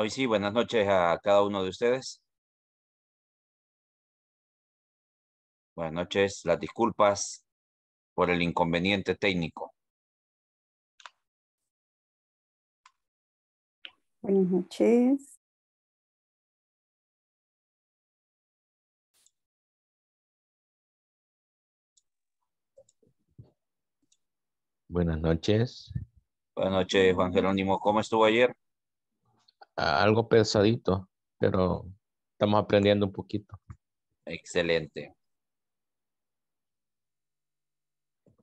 Hoy sí, buenas noches a cada uno de ustedes. Buenas noches, las disculpas por el inconveniente técnico. Buenas noches. Buenas noches. Buenas noches, Juan Jerónimo. ¿Cómo estuvo ayer? algo pesadito, pero estamos aprendiendo un poquito. Excelente.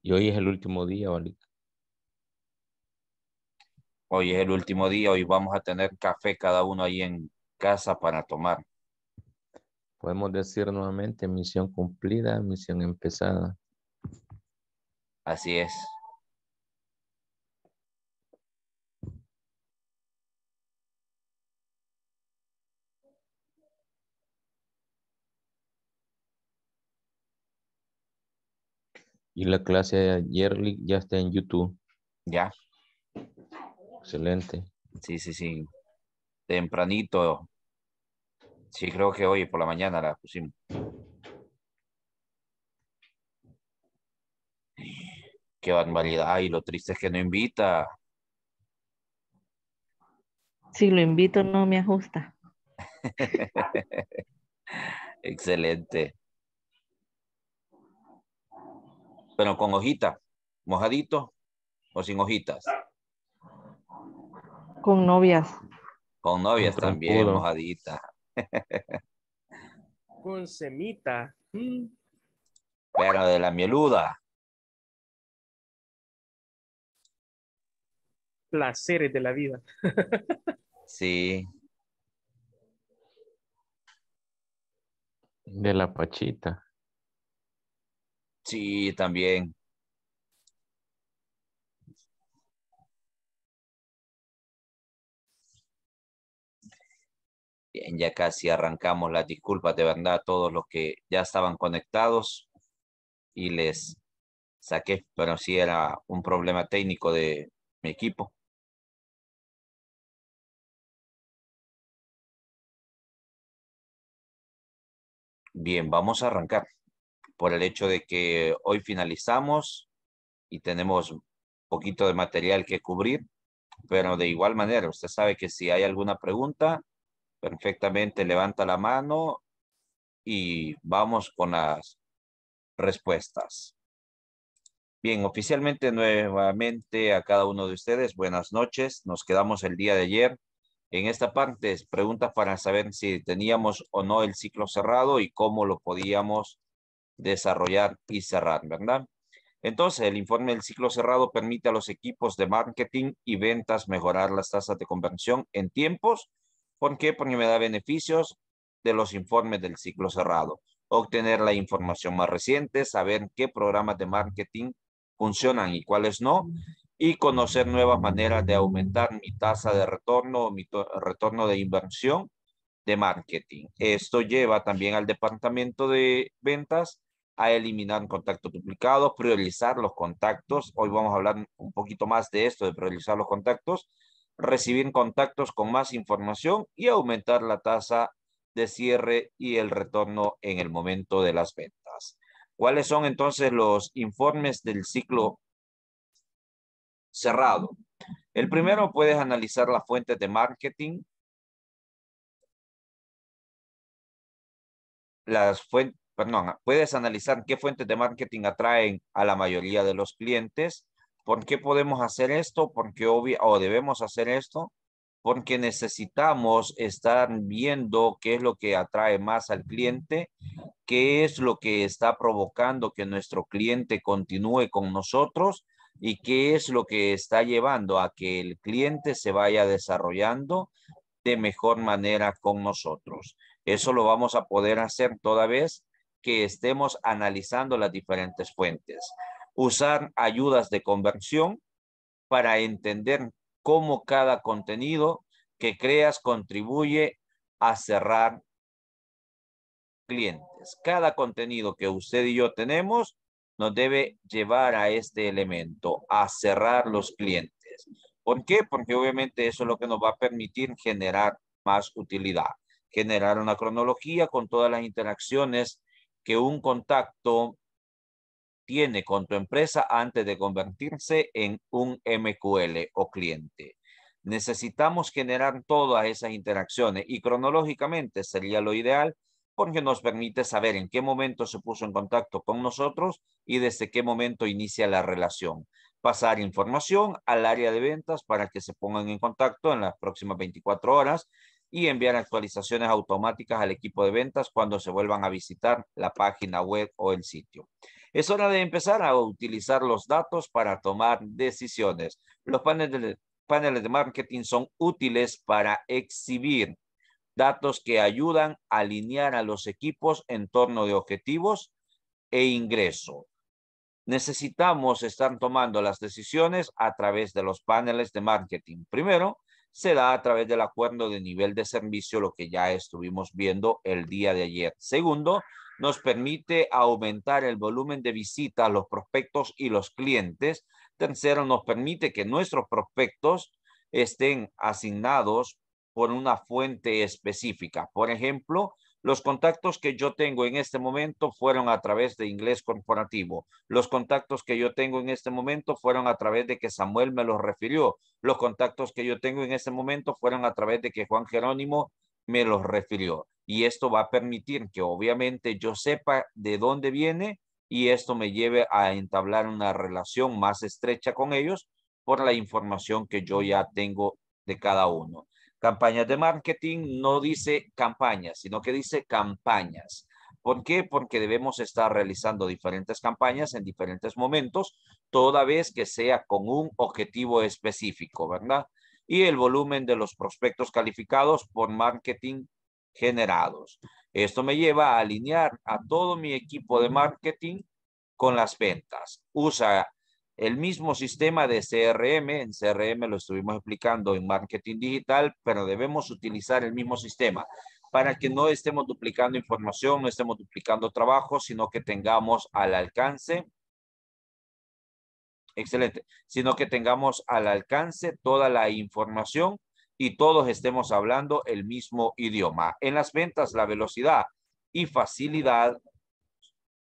Y hoy es el último día, Valita. Hoy es el último día, hoy vamos a tener café cada uno ahí en casa para tomar. Podemos decir nuevamente misión cumplida, misión empezada. Así es. Y la clase de ayer ya está en YouTube. Ya. Excelente. Sí, sí, sí. Tempranito. Sí, creo que hoy por la mañana la pusimos. Qué barbaridad. Y lo triste es que no invita. Si lo invito, no me ajusta. Excelente. pero con hojitas, mojadito o sin hojitas. Con novias. Con novias también, mojaditas. con semita. Mm. Pero de la mieluda. Placeres de la vida. sí. De la pachita. Sí, también. Bien, ya casi arrancamos las disculpas de verdad a todos los que ya estaban conectados y les saqué, pero sí era un problema técnico de mi equipo. Bien, vamos a arrancar por el hecho de que hoy finalizamos y tenemos poquito de material que cubrir, pero de igual manera, usted sabe que si hay alguna pregunta, perfectamente levanta la mano y vamos con las respuestas. Bien, oficialmente nuevamente a cada uno de ustedes, buenas noches. Nos quedamos el día de ayer. En esta parte es preguntas para saber si teníamos o no el ciclo cerrado y cómo lo podíamos desarrollar y cerrar, ¿verdad? Entonces, el informe del ciclo cerrado permite a los equipos de marketing y ventas mejorar las tasas de conversión en tiempos. ¿Por qué? Porque me da beneficios de los informes del ciclo cerrado. Obtener la información más reciente, saber qué programas de marketing funcionan y cuáles no, y conocer nuevas maneras de aumentar mi tasa de retorno o mi retorno de inversión de marketing. Esto lleva también al departamento de ventas a eliminar contactos duplicados, priorizar los contactos. Hoy vamos a hablar un poquito más de esto, de priorizar los contactos, recibir contactos con más información y aumentar la tasa de cierre y el retorno en el momento de las ventas. ¿Cuáles son entonces los informes del ciclo cerrado? El primero puedes analizar las fuentes de marketing, las fuentes perdón, pues, puedes analizar qué fuentes de marketing atraen a la mayoría de los clientes, por qué podemos hacer esto, por qué o debemos hacer esto, porque necesitamos estar viendo qué es lo que atrae más al cliente, qué es lo que está provocando que nuestro cliente continúe con nosotros y qué es lo que está llevando a que el cliente se vaya desarrollando de mejor manera con nosotros. Eso lo vamos a poder hacer toda vez que estemos analizando las diferentes fuentes. Usar ayudas de conversión para entender cómo cada contenido que creas contribuye a cerrar clientes. Cada contenido que usted y yo tenemos nos debe llevar a este elemento, a cerrar los clientes. ¿Por qué? Porque obviamente eso es lo que nos va a permitir generar más utilidad, generar una cronología con todas las interacciones que un contacto tiene con tu empresa antes de convertirse en un MQL o cliente. Necesitamos generar todas esas interacciones y cronológicamente sería lo ideal porque nos permite saber en qué momento se puso en contacto con nosotros y desde qué momento inicia la relación. Pasar información al área de ventas para que se pongan en contacto en las próximas 24 horas y enviar actualizaciones automáticas al equipo de ventas cuando se vuelvan a visitar la página web o el sitio. Es hora de empezar a utilizar los datos para tomar decisiones. Los paneles de, paneles de marketing son útiles para exhibir datos que ayudan a alinear a los equipos en torno de objetivos e ingreso. Necesitamos estar tomando las decisiones a través de los paneles de marketing. Primero, se da a través del acuerdo de nivel de servicio, lo que ya estuvimos viendo el día de ayer. Segundo, nos permite aumentar el volumen de visita a los prospectos y los clientes. Tercero, nos permite que nuestros prospectos estén asignados por una fuente específica. Por ejemplo, los contactos que yo tengo en este momento fueron a través de inglés corporativo. Los contactos que yo tengo en este momento fueron a través de que Samuel me los refirió. Los contactos que yo tengo en este momento fueron a través de que Juan Jerónimo me los refirió. Y esto va a permitir que obviamente yo sepa de dónde viene y esto me lleve a entablar una relación más estrecha con ellos por la información que yo ya tengo de cada uno. Campañas de marketing no dice campañas, sino que dice campañas. ¿Por qué? Porque debemos estar realizando diferentes campañas en diferentes momentos, toda vez que sea con un objetivo específico, ¿verdad? Y el volumen de los prospectos calificados por marketing generados. Esto me lleva a alinear a todo mi equipo de marketing con las ventas. Usa el mismo sistema de CRM, en CRM lo estuvimos explicando en marketing digital, pero debemos utilizar el mismo sistema para que no estemos duplicando información, no estemos duplicando trabajo, sino que tengamos al alcance excelente, sino que tengamos al alcance toda la información y todos estemos hablando el mismo idioma. En las ventas, la velocidad y facilidad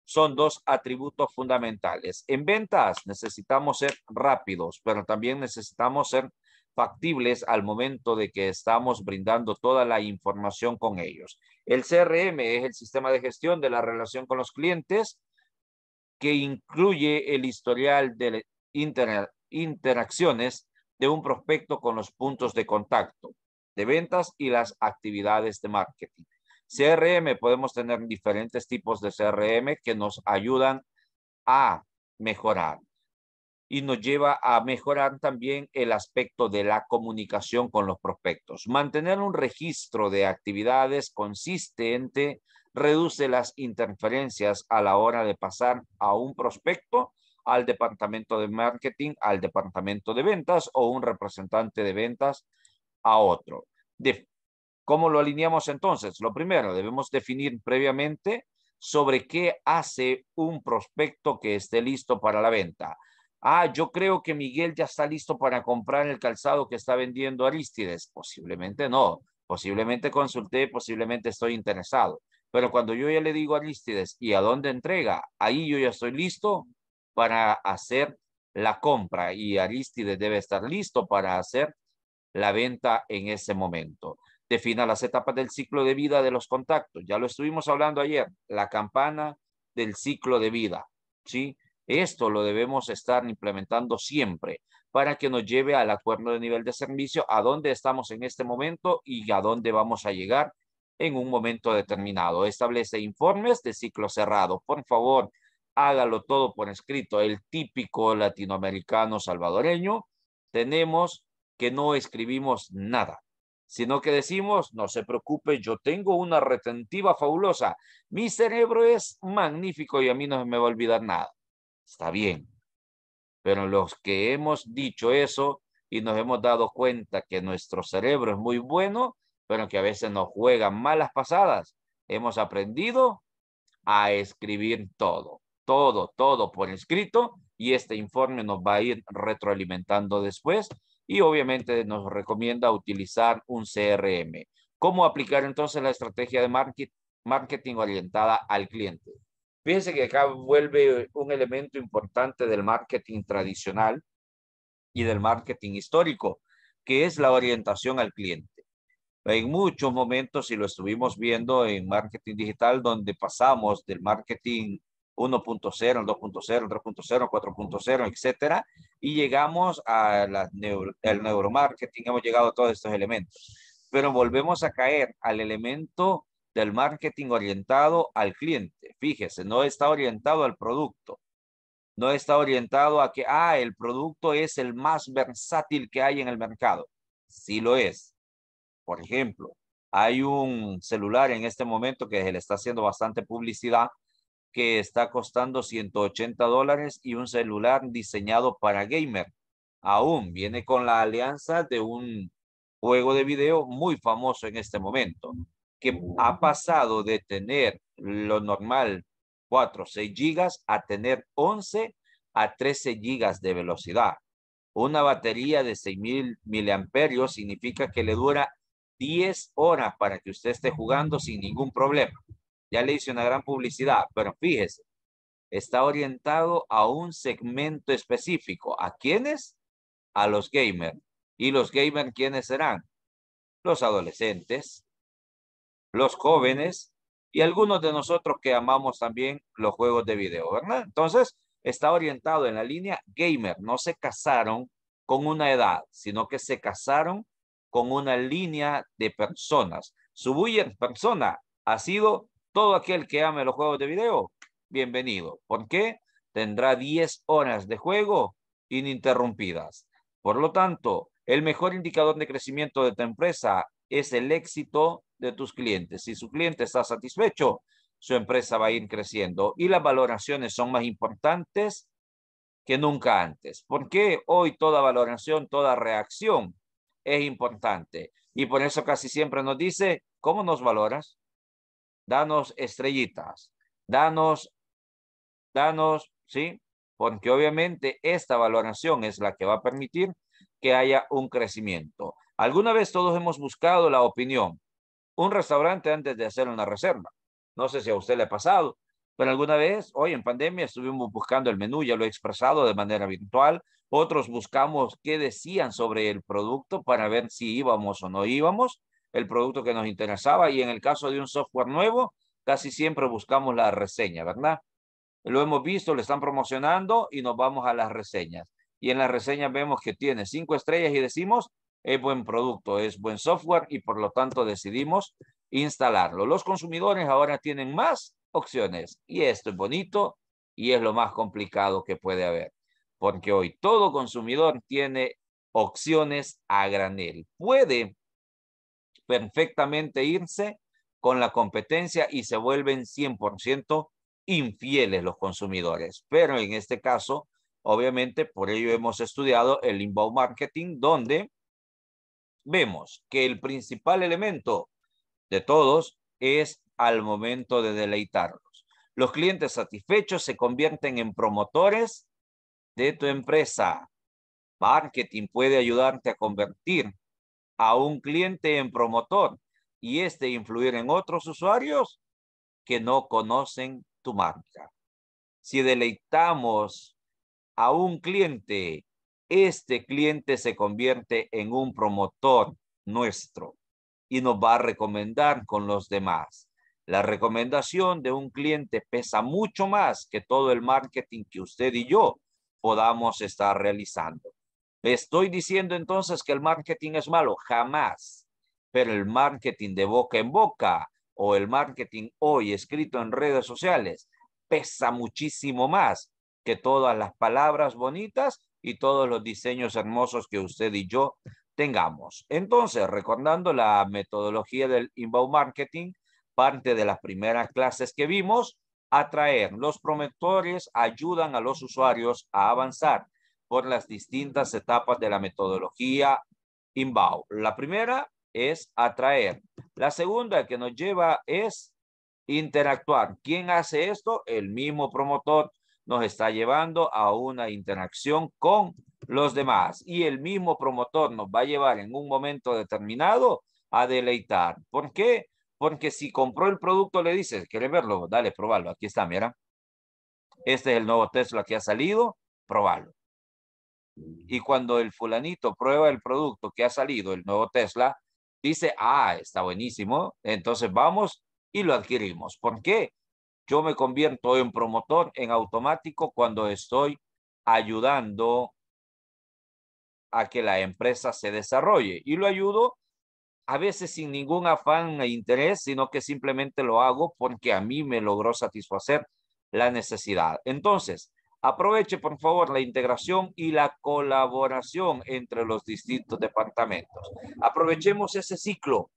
son dos atributos fundamentales. En ventas necesitamos ser rápidos, pero también necesitamos ser factibles al momento de que estamos brindando toda la información con ellos. El CRM es el sistema de gestión de la relación con los clientes que incluye el historial de interacciones de un prospecto con los puntos de contacto de ventas y las actividades de marketing. CRM, podemos tener diferentes tipos de CRM que nos ayudan a mejorar y nos lleva a mejorar también el aspecto de la comunicación con los prospectos. Mantener un registro de actividades consistente reduce las interferencias a la hora de pasar a un prospecto al departamento de marketing, al departamento de ventas o un representante de ventas a otro. De ¿Cómo lo alineamos entonces? Lo primero, debemos definir previamente sobre qué hace un prospecto que esté listo para la venta. Ah, yo creo que Miguel ya está listo para comprar el calzado que está vendiendo Aristides. Posiblemente no, posiblemente consulté, posiblemente estoy interesado. Pero cuando yo ya le digo a Aristides y a dónde entrega, ahí yo ya estoy listo para hacer la compra y Aristides debe estar listo para hacer la venta en ese momento. Defina las etapas del ciclo de vida de los contactos. Ya lo estuvimos hablando ayer, la campana del ciclo de vida. ¿sí? Esto lo debemos estar implementando siempre para que nos lleve al acuerdo de nivel de servicio, a dónde estamos en este momento y a dónde vamos a llegar en un momento determinado. Establece informes de ciclo cerrado. Por favor, hágalo todo por escrito. El típico latinoamericano salvadoreño, tenemos que no escribimos nada sino que decimos, no se preocupe, yo tengo una retentiva fabulosa, mi cerebro es magnífico y a mí no se me va a olvidar nada. Está bien. Pero los que hemos dicho eso y nos hemos dado cuenta que nuestro cerebro es muy bueno, pero que a veces nos juegan malas pasadas, hemos aprendido a escribir todo, todo, todo por escrito y este informe nos va a ir retroalimentando después y obviamente nos recomienda utilizar un CRM. ¿Cómo aplicar entonces la estrategia de marketing orientada al cliente? Fíjense que acá vuelve un elemento importante del marketing tradicional y del marketing histórico, que es la orientación al cliente. En muchos momentos, y lo estuvimos viendo en marketing digital, donde pasamos del marketing 1.0, 2.0, 3.0, 4.0, etcétera, y llegamos al neuromarketing, hemos llegado a todos estos elementos. Pero volvemos a caer al elemento del marketing orientado al cliente. Fíjese, no está orientado al producto. No está orientado a que, ah, el producto es el más versátil que hay en el mercado. Sí lo es. Por ejemplo, hay un celular en este momento que se le está haciendo bastante publicidad, que está costando 180 dólares y un celular diseñado para gamer. Aún viene con la alianza de un juego de video muy famoso en este momento, que ha pasado de tener lo normal 4 6 gigas a tener 11 a 13 gigas de velocidad. Una batería de 6000 miliamperios significa que le dura 10 horas para que usted esté jugando sin ningún problema. Ya le hice una gran publicidad, pero fíjese, está orientado a un segmento específico. ¿A quiénes? A los gamers. ¿Y los gamers quiénes serán? Los adolescentes, los jóvenes y algunos de nosotros que amamos también los juegos de video, ¿verdad? Entonces, está orientado en la línea gamer. No se casaron con una edad, sino que se casaron con una línea de personas. Su buyer persona ha sido todo aquel que ame los juegos de video, bienvenido. porque Tendrá 10 horas de juego ininterrumpidas. Por lo tanto, el mejor indicador de crecimiento de tu empresa es el éxito de tus clientes. Si su cliente está satisfecho, su empresa va a ir creciendo y las valoraciones son más importantes que nunca antes. Porque hoy toda valoración, toda reacción es importante? Y por eso casi siempre nos dice, ¿cómo nos valoras? danos estrellitas, danos, danos, ¿sí? Porque obviamente esta valoración es la que va a permitir que haya un crecimiento. Alguna vez todos hemos buscado la opinión, un restaurante antes de hacer una reserva. No sé si a usted le ha pasado, pero alguna vez, hoy en pandemia, estuvimos buscando el menú, ya lo he expresado de manera virtual. Otros buscamos qué decían sobre el producto para ver si íbamos o no íbamos el producto que nos interesaba y en el caso de un software nuevo, casi siempre buscamos la reseña, ¿verdad? Lo hemos visto, lo están promocionando y nos vamos a las reseñas. Y en las reseñas vemos que tiene cinco estrellas y decimos, es buen producto, es buen software y por lo tanto decidimos instalarlo. Los consumidores ahora tienen más opciones y esto es bonito y es lo más complicado que puede haber, porque hoy todo consumidor tiene opciones a granel. Puede perfectamente irse con la competencia y se vuelven 100% infieles los consumidores. Pero en este caso, obviamente, por ello hemos estudiado el inbound marketing, donde vemos que el principal elemento de todos es al momento de deleitarlos. Los clientes satisfechos se convierten en promotores de tu empresa. Marketing puede ayudarte a convertir a un cliente en promotor y este influir en otros usuarios que no conocen tu marca. Si deleitamos a un cliente, este cliente se convierte en un promotor nuestro y nos va a recomendar con los demás. La recomendación de un cliente pesa mucho más que todo el marketing que usted y yo podamos estar realizando. Estoy diciendo entonces que el marketing es malo, jamás. Pero el marketing de boca en boca o el marketing hoy escrito en redes sociales pesa muchísimo más que todas las palabras bonitas y todos los diseños hermosos que usted y yo tengamos. Entonces, recordando la metodología del inbound marketing, parte de las primeras clases que vimos, atraer. Los promotores ayudan a los usuarios a avanzar por las distintas etapas de la metodología inbound. La primera es atraer. La segunda que nos lleva es interactuar. ¿Quién hace esto? El mismo promotor nos está llevando a una interacción con los demás y el mismo promotor nos va a llevar en un momento determinado a deleitar. ¿Por qué? Porque si compró el producto, le dices, ¿quieres verlo? Dale, probarlo. Aquí está, mira. Este es el nuevo Tesla que ha salido, probarlo. Y cuando el fulanito prueba el producto que ha salido, el nuevo Tesla, dice, ah, está buenísimo, entonces vamos y lo adquirimos. ¿Por qué? Yo me convierto en promotor en automático cuando estoy ayudando a que la empresa se desarrolle. Y lo ayudo a veces sin ningún afán e interés, sino que simplemente lo hago porque a mí me logró satisfacer la necesidad. Entonces, Aproveche, por favor, la integración y la colaboración entre los distintos departamentos. Aprovechemos ese ciclo,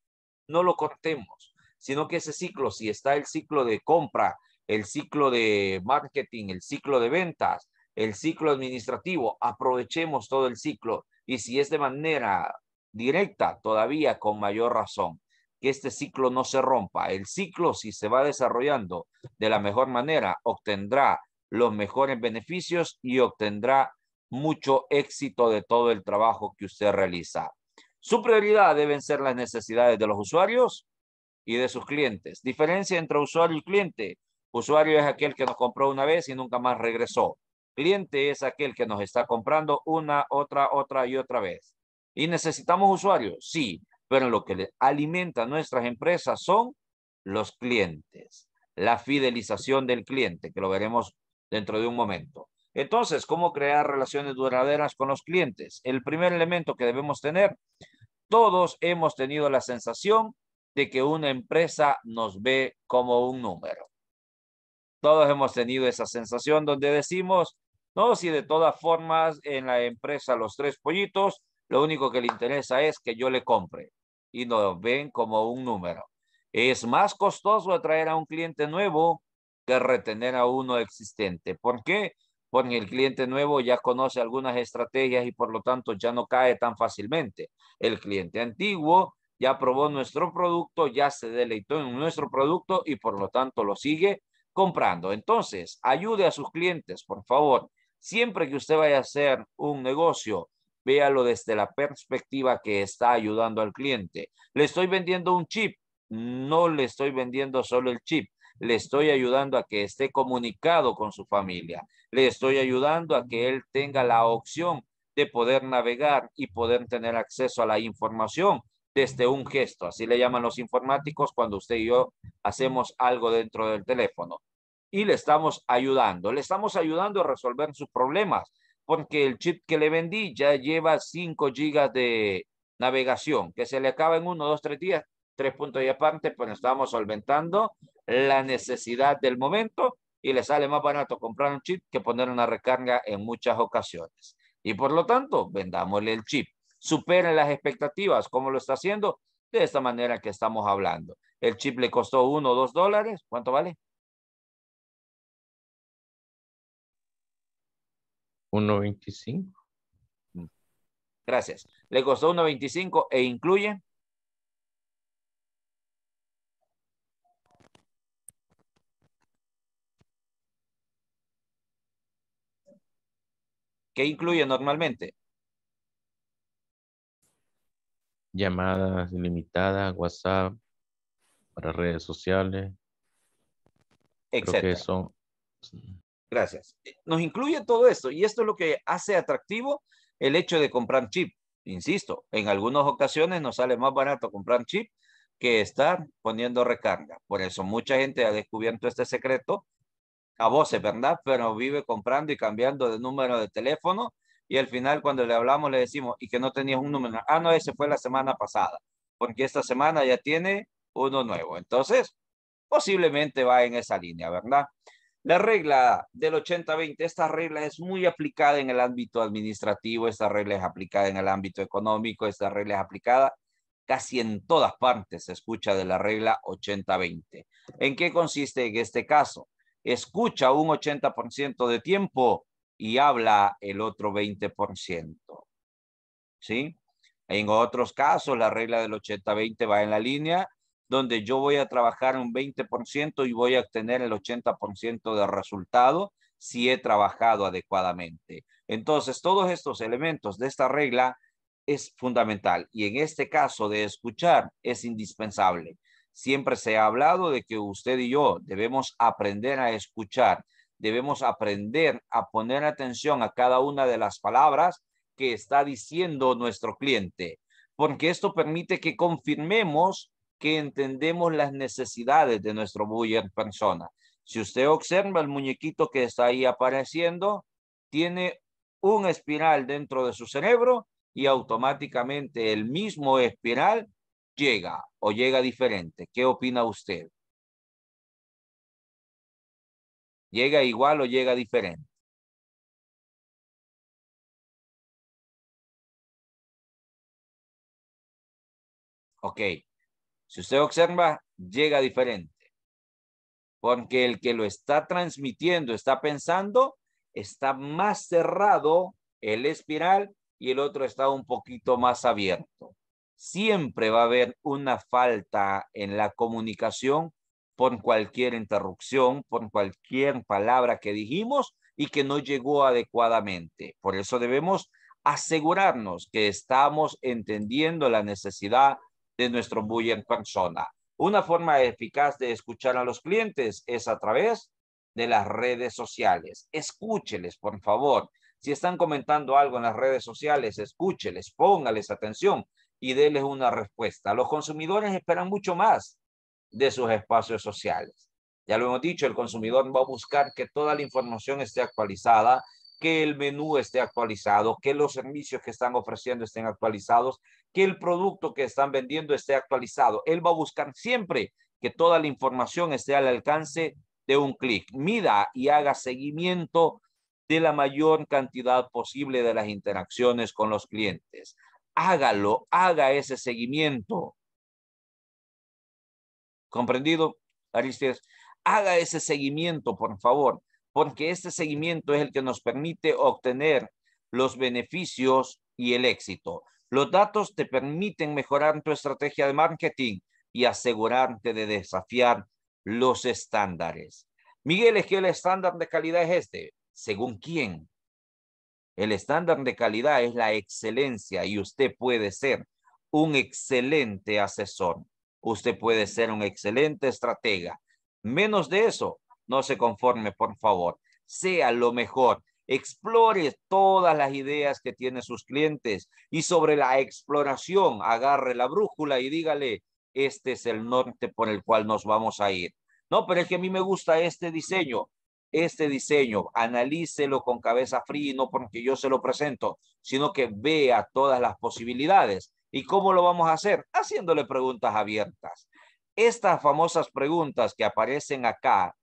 no lo cortemos, sino que ese ciclo, si está el ciclo de compra, el ciclo de marketing, el ciclo de ventas, el ciclo administrativo, aprovechemos todo el ciclo y si es de manera directa, todavía con mayor razón, que este ciclo no se rompa. El ciclo, si se va desarrollando de la mejor manera, obtendrá los mejores beneficios y obtendrá mucho éxito de todo el trabajo que usted realiza. Su prioridad deben ser las necesidades de los usuarios y de sus clientes. Diferencia entre usuario y cliente. Usuario es aquel que nos compró una vez y nunca más regresó. Cliente es aquel que nos está comprando una, otra, otra y otra vez. ¿Y necesitamos usuarios? Sí, pero lo que alimenta nuestras empresas son los clientes. La fidelización del cliente, que lo veremos dentro de un momento. Entonces, ¿cómo crear relaciones duraderas con los clientes? El primer elemento que debemos tener, todos hemos tenido la sensación de que una empresa nos ve como un número. Todos hemos tenido esa sensación donde decimos, no, si de todas formas en la empresa los tres pollitos, lo único que le interesa es que yo le compre y nos ven como un número. Es más costoso atraer a un cliente nuevo retener a uno existente. ¿Por qué? Porque el cliente nuevo ya conoce algunas estrategias y por lo tanto ya no cae tan fácilmente. El cliente antiguo ya probó nuestro producto, ya se deleitó en nuestro producto y por lo tanto lo sigue comprando. Entonces, ayude a sus clientes, por favor. Siempre que usted vaya a hacer un negocio, véalo desde la perspectiva que está ayudando al cliente. Le estoy vendiendo un chip, no le estoy vendiendo solo el chip, le estoy ayudando a que esté comunicado con su familia, le estoy ayudando a que él tenga la opción de poder navegar y poder tener acceso a la información desde un gesto. Así le llaman los informáticos cuando usted y yo hacemos algo dentro del teléfono. Y le estamos ayudando, le estamos ayudando a resolver sus problemas, porque el chip que le vendí ya lleva 5 gigas de navegación, que se le acaba en uno, dos, tres días tres puntos y aparte, pues estamos solventando la necesidad del momento y le sale más barato comprar un chip que poner una recarga en muchas ocasiones. Y por lo tanto, vendámosle el chip. Superen las expectativas, como lo está haciendo de esta manera que estamos hablando. El chip le costó uno o dos dólares. ¿Cuánto vale? 1.25. Gracias. Le costó 1.25 e incluye ¿Qué incluye normalmente? Llamadas ilimitadas, WhatsApp, para redes sociales. Etcétera. Gracias. Eh, nos incluye todo esto y esto es lo que hace atractivo el hecho de comprar chip. Insisto, en algunas ocasiones nos sale más barato comprar chip que estar poniendo recarga. Por eso mucha gente ha descubierto este secreto a voces, ¿verdad? Pero vive comprando y cambiando de número de teléfono y al final cuando le hablamos le decimos, y que no tenías un número, ah, no, ese fue la semana pasada, porque esta semana ya tiene uno nuevo. Entonces, posiblemente va en esa línea, ¿verdad? La regla del 80-20, esta regla es muy aplicada en el ámbito administrativo, esta regla es aplicada en el ámbito económico, esta regla es aplicada casi en todas partes, se escucha de la regla 80-20. ¿En qué consiste en este caso? escucha un 80% de tiempo y habla el otro 20%. ¿Sí? En otros casos, la regla del 80-20 va en la línea donde yo voy a trabajar un 20% y voy a obtener el 80% de resultado si he trabajado adecuadamente. Entonces, todos estos elementos de esta regla es fundamental y en este caso de escuchar es indispensable. Siempre se ha hablado de que usted y yo debemos aprender a escuchar, debemos aprender a poner atención a cada una de las palabras que está diciendo nuestro cliente, porque esto permite que confirmemos que entendemos las necesidades de nuestro buyer persona. Si usted observa el muñequito que está ahí apareciendo, tiene un espiral dentro de su cerebro y automáticamente el mismo espiral llega o llega diferente? ¿Qué opina usted? ¿Llega igual o llega diferente? Ok. Si usted observa, llega diferente. Porque el que lo está transmitiendo, está pensando, está más cerrado el espiral y el otro está un poquito más abierto siempre va a haber una falta en la comunicación por cualquier interrupción, por cualquier palabra que dijimos y que no llegó adecuadamente. Por eso debemos asegurarnos que estamos entendiendo la necesidad de nuestro en persona. Una forma eficaz de escuchar a los clientes es a través de las redes sociales. Escúcheles, por favor. Si están comentando algo en las redes sociales, escúcheles, póngales atención y déles una respuesta. Los consumidores esperan mucho más de sus espacios sociales. Ya lo hemos dicho, el consumidor va a buscar que toda la información esté actualizada, que el menú esté actualizado, que los servicios que están ofreciendo estén actualizados, que el producto que están vendiendo esté actualizado. Él va a buscar siempre que toda la información esté al alcance de un clic. Mida y haga seguimiento de la mayor cantidad posible de las interacciones con los clientes hágalo, haga ese seguimiento. ¿Comprendido, Aristides? Haga ese seguimiento, por favor, porque este seguimiento es el que nos permite obtener los beneficios y el éxito. Los datos te permiten mejorar tu estrategia de marketing y asegurarte de desafiar los estándares. Miguel, es que el estándar de calidad es este. ¿Según quién? El estándar de calidad es la excelencia y usted puede ser un excelente asesor. Usted puede ser un excelente estratega. Menos de eso, no se conforme, por favor. Sea lo mejor. Explore todas las ideas que tienen sus clientes y sobre la exploración agarre la brújula y dígale, este es el norte por el cual nos vamos a ir. No, pero es que a mí me gusta este diseño este diseño, analícelo con cabeza fría, no porque yo se lo presento, sino que vea todas las posibilidades. ¿Y cómo lo vamos a hacer? Haciéndole preguntas abiertas. Estas famosas preguntas que aparecen acá,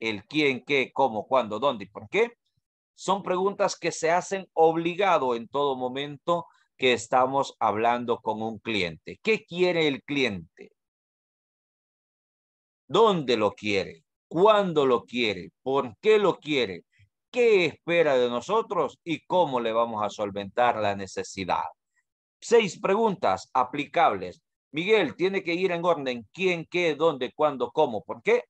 el quién, qué, cómo, cuándo, dónde y por qué, son preguntas que se hacen obligado en todo momento que estamos hablando con un cliente. ¿Qué quiere el cliente? ¿Dónde lo quiere? cuándo lo quiere, por qué lo quiere, qué espera de nosotros y cómo le vamos a solventar la necesidad. Seis preguntas aplicables. Miguel, tiene que ir en orden. ¿Quién, qué, dónde, cuándo, cómo? ¿Por qué?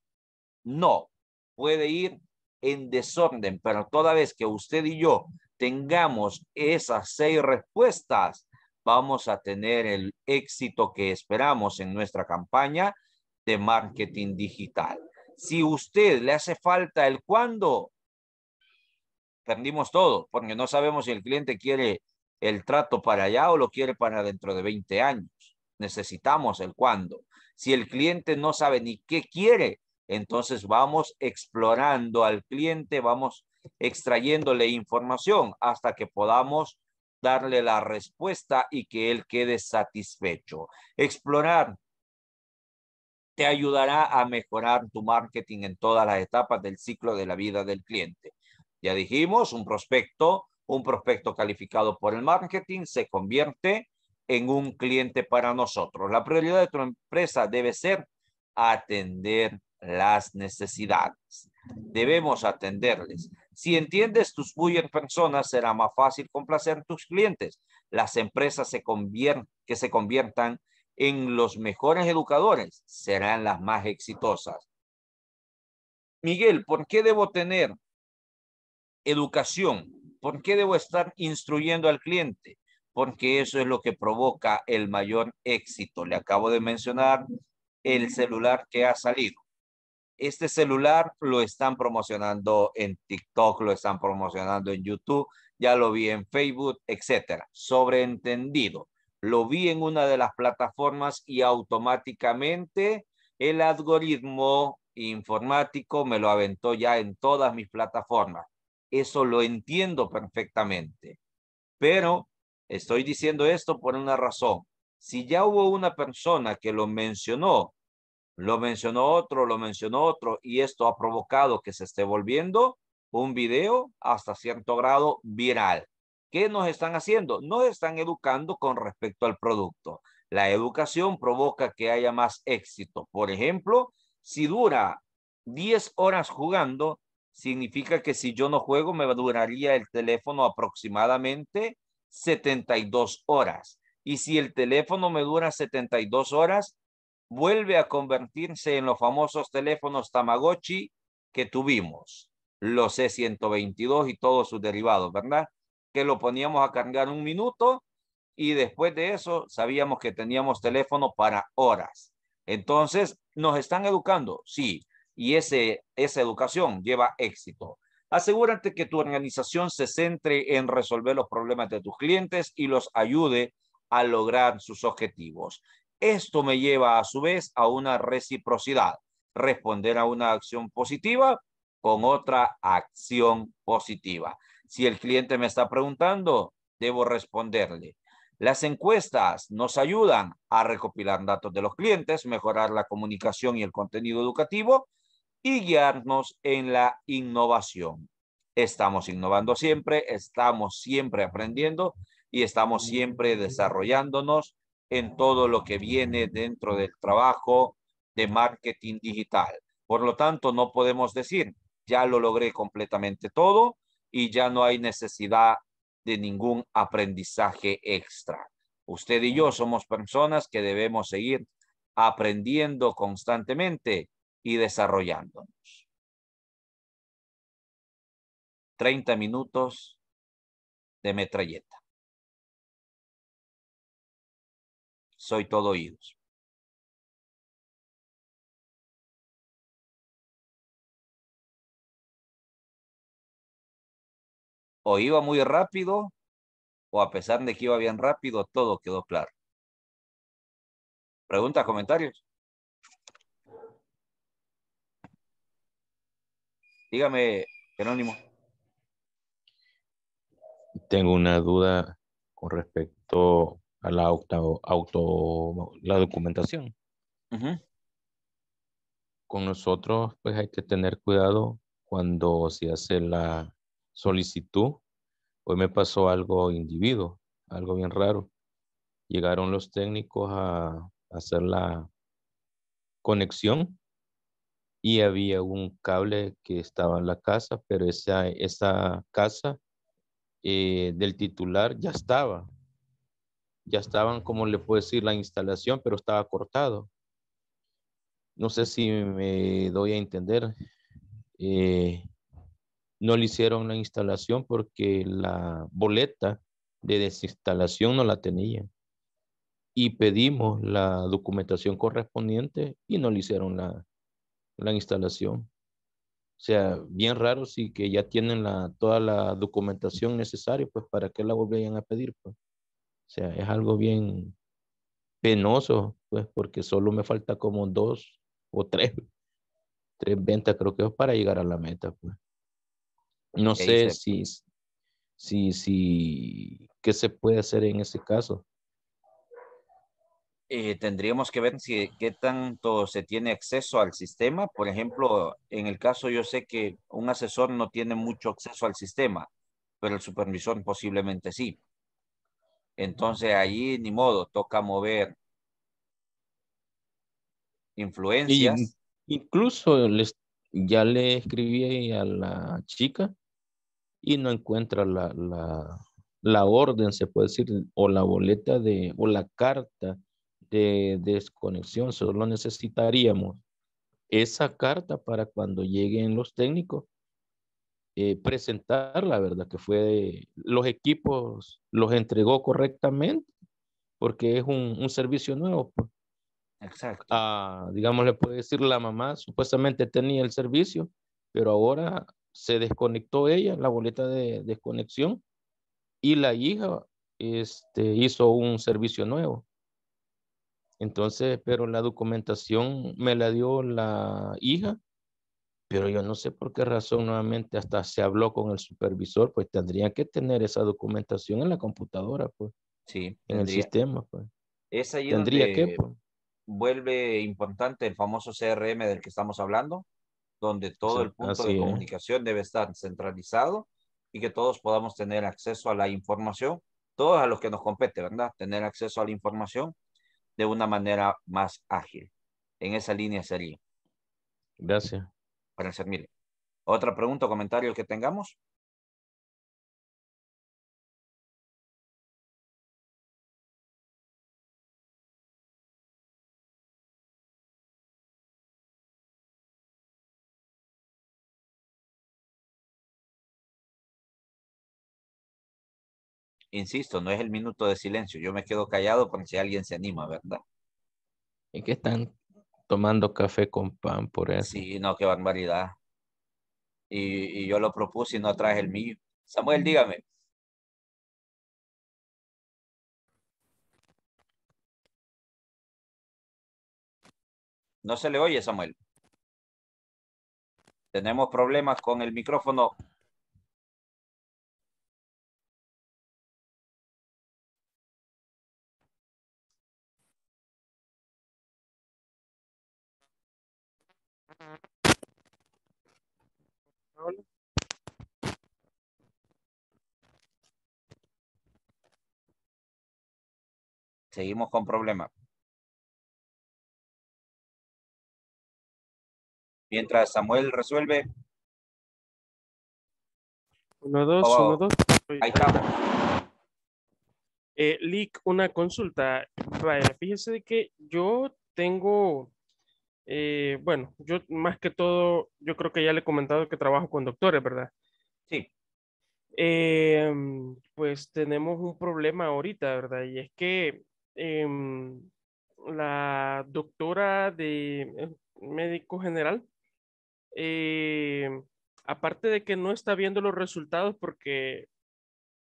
No, puede ir en desorden, pero toda vez que usted y yo tengamos esas seis respuestas, vamos a tener el éxito que esperamos en nuestra campaña de marketing digital. Si usted le hace falta el cuándo, perdimos todo, porque no sabemos si el cliente quiere el trato para allá o lo quiere para dentro de 20 años. Necesitamos el cuándo. Si el cliente no sabe ni qué quiere, entonces vamos explorando al cliente, vamos extrayéndole información hasta que podamos darle la respuesta y que él quede satisfecho. Explorar te ayudará a mejorar tu marketing en todas las etapas del ciclo de la vida del cliente. Ya dijimos, un prospecto, un prospecto calificado por el marketing se convierte en un cliente para nosotros. La prioridad de tu empresa debe ser atender las necesidades. Debemos atenderles. Si entiendes tus buyer personas, será más fácil complacer a tus clientes. Las empresas se que se conviertan en los mejores educadores serán las más exitosas. Miguel, ¿por qué debo tener educación? ¿Por qué debo estar instruyendo al cliente? Porque eso es lo que provoca el mayor éxito. Le acabo de mencionar el celular que ha salido. Este celular lo están promocionando en TikTok, lo están promocionando en YouTube, ya lo vi en Facebook, etcétera. Sobreentendido lo vi en una de las plataformas y automáticamente el algoritmo informático me lo aventó ya en todas mis plataformas. Eso lo entiendo perfectamente. Pero estoy diciendo esto por una razón. Si ya hubo una persona que lo mencionó, lo mencionó otro, lo mencionó otro, y esto ha provocado que se esté volviendo un video hasta cierto grado viral. ¿Qué nos están haciendo? Nos están educando con respecto al producto. La educación provoca que haya más éxito. Por ejemplo, si dura 10 horas jugando, significa que si yo no juego me duraría el teléfono aproximadamente 72 horas. Y si el teléfono me dura 72 horas, vuelve a convertirse en los famosos teléfonos Tamagotchi que tuvimos, los e C122 y todos sus derivados, ¿verdad? que lo poníamos a cargar un minuto y después de eso sabíamos que teníamos teléfono para horas. Entonces, ¿nos están educando? Sí, y ese, esa educación lleva éxito. Asegúrate que tu organización se centre en resolver los problemas de tus clientes y los ayude a lograr sus objetivos. Esto me lleva a su vez a una reciprocidad, responder a una acción positiva con otra acción positiva. Si el cliente me está preguntando, debo responderle. Las encuestas nos ayudan a recopilar datos de los clientes, mejorar la comunicación y el contenido educativo y guiarnos en la innovación. Estamos innovando siempre, estamos siempre aprendiendo y estamos siempre desarrollándonos en todo lo que viene dentro del trabajo de marketing digital. Por lo tanto, no podemos decir, ya lo logré completamente todo, y ya no hay necesidad de ningún aprendizaje extra. Usted y yo somos personas que debemos seguir aprendiendo constantemente y desarrollándonos. 30 minutos de metralleta. Soy todo oídos. o iba muy rápido, o a pesar de que iba bien rápido, todo quedó claro. ¿Preguntas, comentarios? Dígame, Jerónimo. Tengo una duda con respecto a la auto, la documentación. Con nosotros, pues hay que tener cuidado cuando se hace la solicitud, hoy me pasó algo individuo, algo bien raro. Llegaron los técnicos a, hacer la conexión y había un cable que estaba en la casa, pero esa, esa casa eh, del titular ya estaba. Ya estaban, como le puedo decir, la instalación, pero estaba cortado. No sé si me doy a entender. Eh, no le hicieron la instalación porque la boleta de desinstalación no la tenían. Y pedimos la documentación correspondiente y no le hicieron la, instalación. O sea, bien raro si que ya tienen la, toda la documentación necesaria, pues para qué la volvían a pedir. Pues? O sea, es algo bien penoso, pues porque solo me falta como dos o tres, tres ventas creo que es para llegar a la meta. Pues. No sé si, si, si, qué se puede hacer en ese caso. Eh, tendríamos que ver si qué tanto se tiene acceso al sistema. Por ejemplo, en el caso yo sé que un asesor no tiene mucho acceso al sistema, pero el supervisor posiblemente sí. Entonces ahí ni modo, toca mover influencias. incluso les, ya le escribí a la chica y no encuentra la, la, la, orden, se puede decir, o la boleta de, o la carta de desconexión. Solo necesitaríamos esa carta para cuando lleguen los técnicos eh, presentar la verdad que fue los equipos los entregó correctamente porque es un, servicio nuevo pues. exacto ah, digamos le puede decir la mamá supuestamente tenía el servicio pero ahora se desconectó ella, la boleta de desconexión, y la hija este, hizo un servicio nuevo. Entonces, pero la documentación me la dio la hija, pero yo no sé por qué razón nuevamente hasta se habló con el supervisor, pues tendrían que tener esa documentación en la computadora, pues. Sí. En el sistema, pues. Es tendría que, pues. vuelve importante el famoso CRM del que estamos hablando, donde todo el punto de comunicación debe estar centralizado y que todos podamos tener acceso a la información, todos a los que nos compete, ¿verdad? Tener acceso a la información de una manera más ágil. En esa línea sería. Gracias. Para servirle. ¿Otra pregunta o comentario que tengamos? insisto, no es el minuto de silencio. Yo me quedo callado por si alguien se anima, ¿verdad? ¿Y qué están tomando café con pan por eso? Sí, no, qué barbaridad. Y, y yo lo propuse y no traje el mío. Samuel, dígame. No se le oye, Samuel. Tenemos problemas con el micrófono. seguimos con problemas. Mientras Samuel resuelve. Uno, dos, oh, uno, dos. Ahí estamos. Eh, Lick, una consulta. fíjese de que yo tengo, eh, bueno, yo más que todo, yo creo que ya le he comentado que trabajo con doctores, ¿verdad? Sí. Em, pues tenemos un problema ahorita, ¿verdad? Y es que Em, la doctora de eh, médico general, em, aparte de que no está viendo los resultados porque,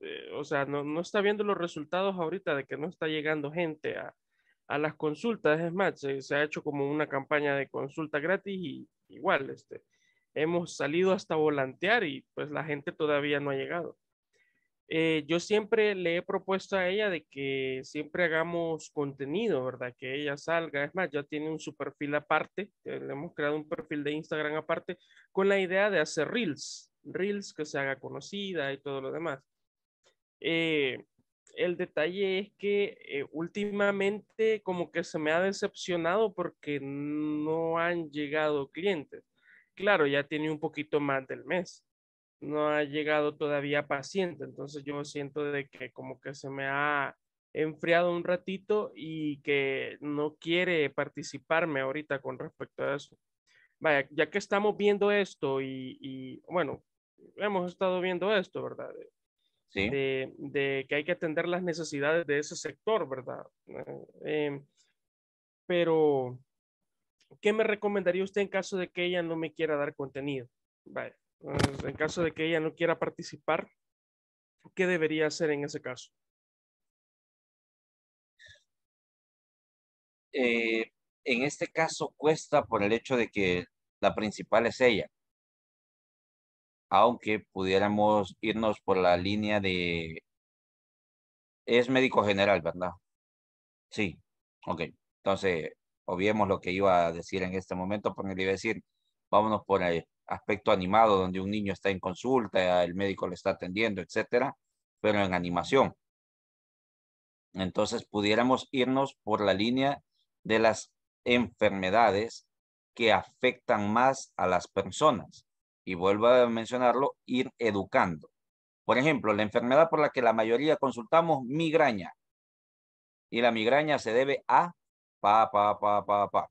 eh, o sea, no, está viendo los resultados ahorita de que no está llegando gente a, las consultas, es más, se, se, ha hecho como una campaña de consulta gratis y igual, este, hemos salido hasta volantear y pues la gente todavía no ha llegado. Eh, yo siempre le he propuesto a ella de que siempre hagamos contenido, ¿verdad? Que ella salga. Es más, ya tiene un su perfil aparte, eh, le hemos creado un perfil de Instagram aparte con la idea de hacer reels, reels que se haga conocida y todo lo demás. Eh, el detalle es que últimamente como que se me ha decepcionado porque no han llegado clientes. Claro, ya tiene un poquito más del mes, no ha llegado todavía paciente. Entonces yo siento de que como que se me ha enfriado un ratito y que no quiere participarme ahorita con respecto a eso. Vaya, ya que estamos viendo esto y, bueno, hemos estado viendo esto, ¿verdad? Sí. De, que hay que atender las necesidades de ese sector, ¿verdad? Eh, pero, ¿qué me recomendaría usted en caso de que ella no me quiera dar contenido? Vaya en caso de que ella no quiera participar, ¿qué debería hacer en ese caso? Eh, en este caso cuesta por el hecho de que la principal es ella. Aunque pudiéramos irnos por la línea de... Es médico general, ¿verdad? Sí, ok. Entonces, obviemos lo que iba a decir en este momento, porque le iba a decir, vámonos por el aspecto animado, donde un niño está en consulta, el médico le está atendiendo, etcétera, pero en animación. Entonces, pudiéramos irnos por la línea de las enfermedades que afectan más a las personas. Y vuelvo a mencionarlo, ir educando. Por ejemplo, la enfermedad por la que la mayoría consultamos, migraña. Y la migraña se debe a pa, pa, pa, pa, pa.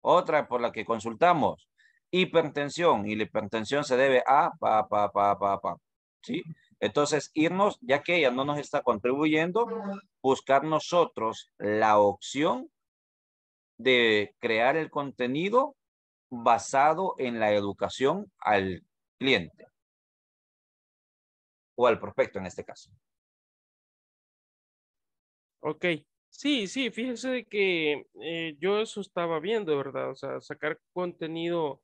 Otra por la que consultamos, hipertensión y la hipertensión se debe a pa, pa, pa, pa, pa. ¿Sí? Entonces, irnos, ya que ella no nos está contribuyendo, buscar nosotros la opción de crear el contenido basado en la educación al cliente o al prospecto en este caso. Ok, sí, sí, fíjese que eh, yo eso estaba viendo, ¿verdad? O sea, sacar contenido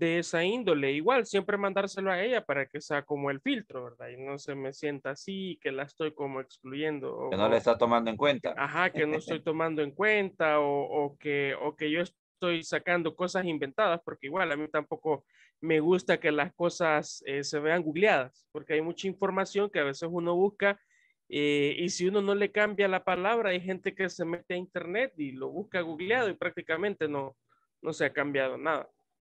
de esa índole. Igual, siempre mandárselo a ella para que sea como el filtro, ¿verdad? Y no se me sienta así, que la estoy como excluyendo. que no la está tomando en cuenta. Ajá, que no estoy tomando en cuenta o, o, que, o que yo estoy sacando cosas inventadas, porque igual a mí tampoco me gusta que las cosas eh, se vean googleadas, porque hay mucha información que a veces uno busca eh, y si uno no le cambia la palabra, hay gente que se mete a internet y lo busca googleado y prácticamente no, no se ha cambiado nada.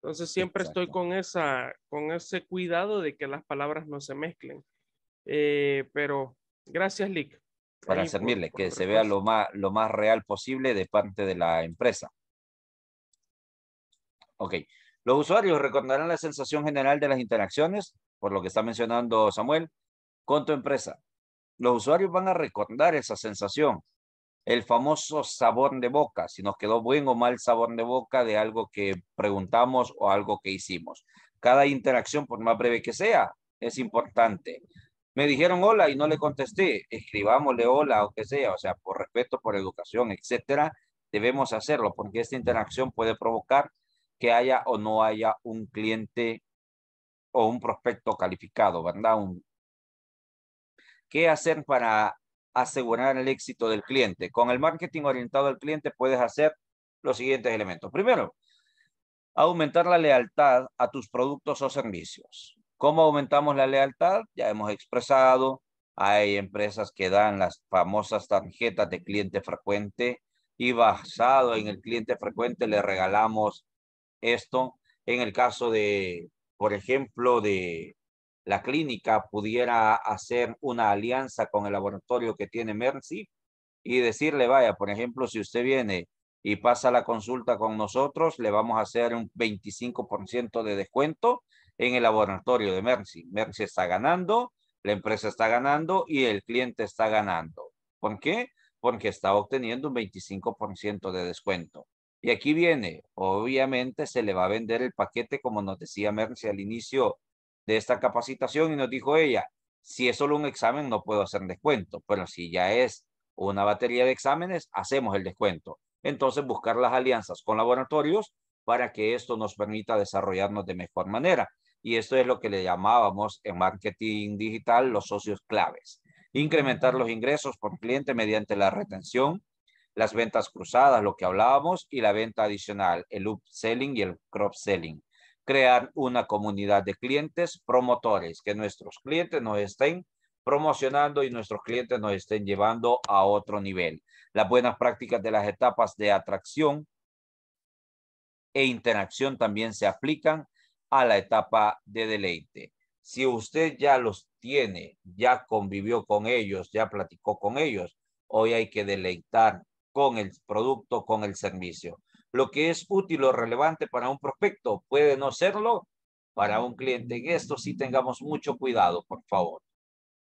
Entonces siempre estoy con, esa, con ese cuidado de que las palabras no se mezclen. Eh, pero gracias, Lick. Para servirle, que se vea lo más, lo más real posible de parte de la empresa. Ok. Los usuarios recordarán la sensación general de las interacciones, por lo que está mencionando Samuel, con tu empresa. Los usuarios van a recordar esa sensación el famoso sabor de boca, si nos quedó buen o mal sabor de boca de algo que preguntamos o algo que hicimos. Cada interacción, por más breve que sea, es importante. Me dijeron hola y no le contesté, escribámosle hola o que sea, o sea, por respeto, por educación, etcétera, debemos hacerlo porque esta interacción puede provocar que haya o no haya un cliente o un prospecto calificado, ¿verdad? ¿Qué hacer para asegurar el éxito del cliente. Con el marketing orientado al cliente puedes hacer los siguientes elementos. Primero, aumentar la lealtad a tus productos o servicios. ¿Cómo aumentamos la lealtad? Ya hemos expresado, hay empresas que dan las famosas tarjetas de cliente frecuente y basado en el cliente frecuente le regalamos esto. En el caso de, por ejemplo, de la clínica pudiera hacer una alianza con el laboratorio que tiene Mercy y decirle, vaya, por ejemplo, si usted viene y pasa la consulta con nosotros, le vamos a hacer un 25% de descuento en el laboratorio de Mercy. Mercy está ganando, la empresa está ganando y el cliente está ganando. ¿Por qué? Porque está obteniendo un 25% de descuento. Y aquí viene, obviamente se le va a vender el paquete, como nos decía Mercy al inicio de esta capacitación y nos dijo ella, si es solo un examen no puedo hacer descuento, pero si ya es una batería de exámenes, hacemos el descuento. Entonces, buscar las alianzas con laboratorios para que esto nos permita desarrollarnos de mejor manera. Y esto es lo que le llamábamos en marketing digital los socios claves. Incrementar los ingresos por cliente mediante la retención, las ventas cruzadas, lo que hablábamos, y la venta adicional, el upselling y el cross-selling crear una comunidad de clientes promotores, que nuestros clientes nos estén promocionando y nuestros clientes nos estén llevando a otro nivel. Las buenas prácticas de las etapas de atracción e interacción también se aplican a la etapa de deleite. Si usted ya los tiene, ya convivió con ellos, ya platicó con ellos, hoy hay que deleitar con el producto, con el servicio lo que es útil o relevante para un prospecto puede no serlo para un cliente. En esto sí tengamos mucho cuidado, por favor,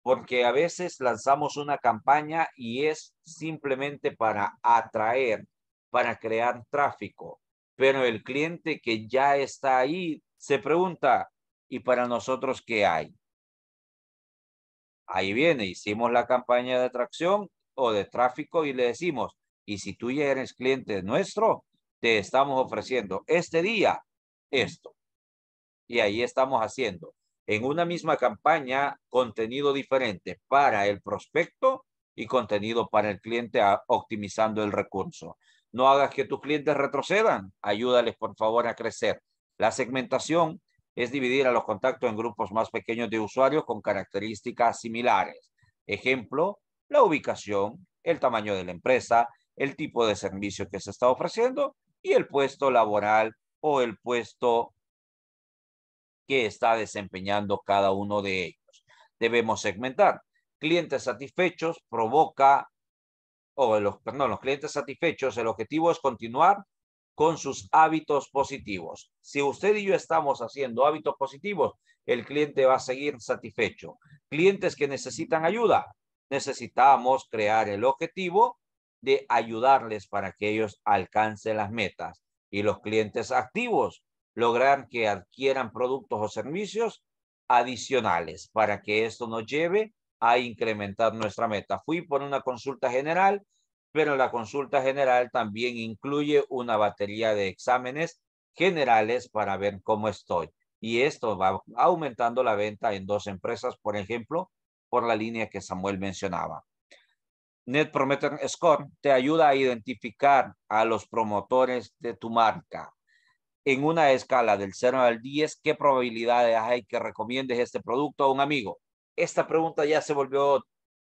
porque a veces lanzamos una campaña y es simplemente para atraer, para crear tráfico, pero el cliente que ya está ahí se pregunta, ¿y para nosotros qué hay? Ahí viene, hicimos la campaña de atracción o de tráfico y le decimos, y si tú ya eres cliente nuestro, te estamos ofreciendo este día esto. Y ahí estamos haciendo en una misma campaña contenido diferente para el prospecto y contenido para el cliente optimizando el recurso. No hagas que tus clientes retrocedan, ayúdales por favor a crecer. La segmentación es dividir a los contactos en grupos más pequeños de usuarios con características similares. Ejemplo, la ubicación, el tamaño de la empresa, el tipo de servicio que se está ofreciendo y el puesto laboral o el puesto que está desempeñando cada uno de ellos. Debemos segmentar. Clientes satisfechos provoca, o los, perdón, los clientes satisfechos, el objetivo es continuar con sus hábitos positivos. Si usted y yo estamos haciendo hábitos positivos, el cliente va a seguir satisfecho. Clientes que necesitan ayuda, necesitamos crear el objetivo de ayudarles para que ellos alcancen las metas. Y los clientes activos logran que adquieran productos o servicios adicionales para que esto nos lleve a incrementar nuestra meta. Fui por una consulta general, pero la consulta general también incluye una batería de exámenes generales para ver cómo estoy. Y esto va aumentando la venta en dos empresas, por ejemplo, por la línea que Samuel mencionaba. Net Promoter Score te ayuda a identificar a los promotores de tu marca. En una escala del 0 al 10, ¿qué probabilidades hay que recomiendes este producto a un amigo? Esta pregunta ya se volvió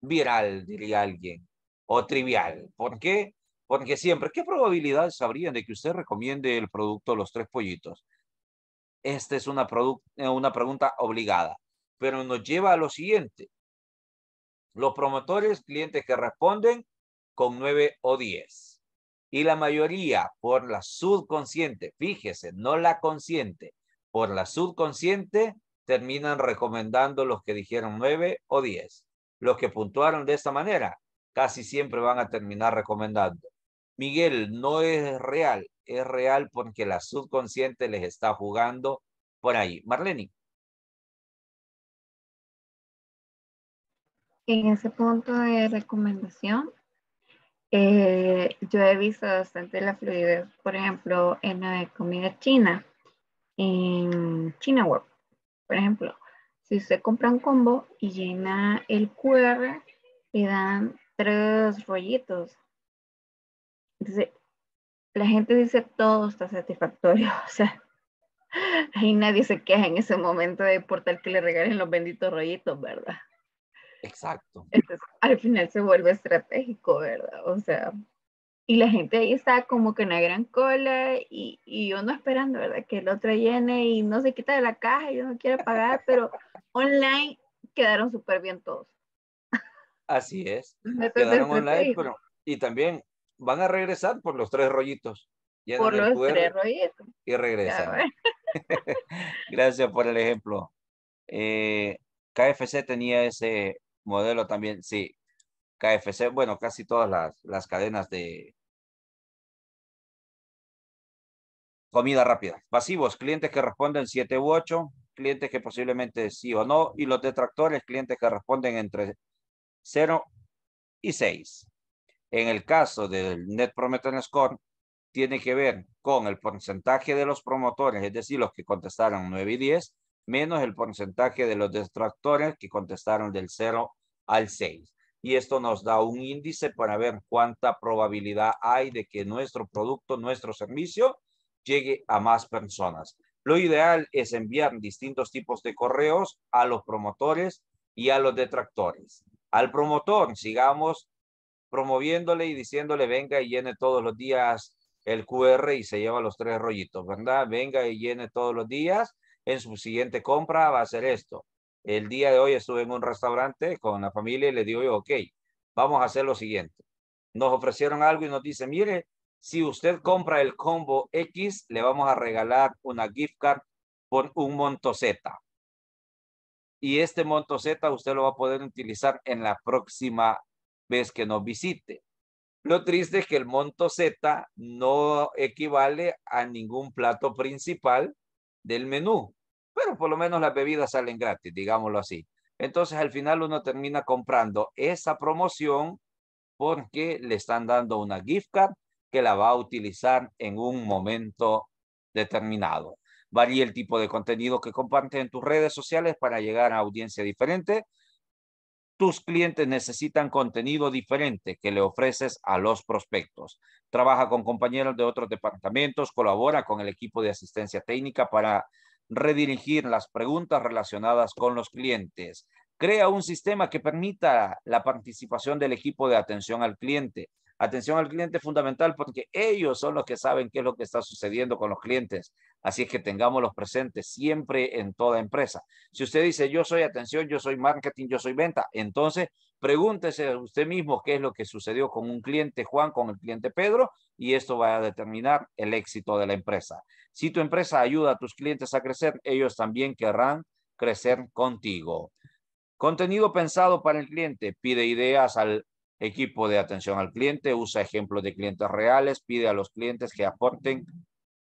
viral, diría alguien, o trivial. ¿Por qué? Porque siempre, ¿qué probabilidades habrían de que usted recomiende el producto Los Tres Pollitos? Esta es una eh, pregunta obligada, pero nos lleva a lo siguiente. Los promotores, clientes que responden con 9 o 10. Y la mayoría por la subconsciente, fíjese, no la consciente, por la subconsciente terminan recomendando los que dijeron 9 o 10. Los que puntuaron de esta manera casi siempre van a terminar recomendando. Miguel, no es real, es real porque la subconsciente les está jugando por ahí. Marleni. en ese punto de recomendación, eh, yo he visto bastante la fluidez, por ejemplo, en la comida china, en China World, por ejemplo. Si usted compra un combo y llena el QR, y dan tres rollitos. la gente dice todo está satisfactorio, o sea, ahí nadie se queja en ese momento de portal que le regalen los benditos rollitos, ¿verdad? Exacto. Entonces, al final se vuelve estratégico, ¿verdad? O sea, y la gente ahí está como que en la gran cola y, y uno esperando, ¿verdad? Que el otro llene y no se quita de la caja y no quiere pagar, pero online quedaron súper bien todos. Así es. quedaron online, pero, y también van a regresar por los tres rollitos. Por los tres rollitos. Y regresan. Gracias por el ejemplo. Eh, KFC tenía ese, Modelo también, sí. KFC, bueno, casi todas las, las cadenas de comida rápida. Pasivos, clientes que responden 7 u 8, clientes que posiblemente sí o no, y los detractores, clientes que responden entre 0 y 6. En el caso del Net Promoter Score, tiene que ver con el porcentaje de los promotores, es decir, los que contestaron 9 y 10, menos el porcentaje de los detractores que contestaron del 0 al 6. Y esto nos da un índice para ver cuánta probabilidad hay de que nuestro producto, nuestro servicio llegue a más personas. Lo ideal es enviar distintos tipos de correos a los promotores y a los detractores. Al promotor, sigamos promoviéndole y diciéndole, venga y llene todos los días el QR y se lleva los tres rollitos, ¿verdad? Venga y llene todos los días en su siguiente compra va a ser esto. El día de hoy estuve en un restaurante con la familia y le digo yo, ok, vamos a hacer lo siguiente. Nos ofrecieron algo y nos dice, mire, si usted compra el combo X, le vamos a regalar una gift card con un monto Z. Y este monto Z usted lo va a poder utilizar en la próxima vez que nos visite. Lo triste es que el monto Z no equivale a ningún plato principal del menú, pero por lo menos las bebidas salen gratis, digámoslo así. Entonces al final uno termina comprando esa promoción porque le están dando una gift card que la va a utilizar en un momento determinado. Varía el tipo de contenido que compartes en tus redes sociales para llegar a audiencia diferente. Tus clientes necesitan contenido diferente que le ofreces a los prospectos trabaja con compañeros de otros departamentos, colabora con el equipo de asistencia técnica para redirigir las preguntas relacionadas con los clientes. Crea un sistema que permita la participación del equipo de atención al cliente Atención al cliente es fundamental porque ellos son los que saben qué es lo que está sucediendo con los clientes. Así es que tengámoslos presentes siempre en toda empresa. Si usted dice yo soy atención, yo soy marketing, yo soy venta, entonces pregúntese a usted mismo qué es lo que sucedió con un cliente Juan, con el cliente Pedro, y esto va a determinar el éxito de la empresa. Si tu empresa ayuda a tus clientes a crecer, ellos también querrán crecer contigo. Contenido pensado para el cliente. Pide ideas al Equipo de atención al cliente usa ejemplos de clientes reales, pide a los clientes que aporten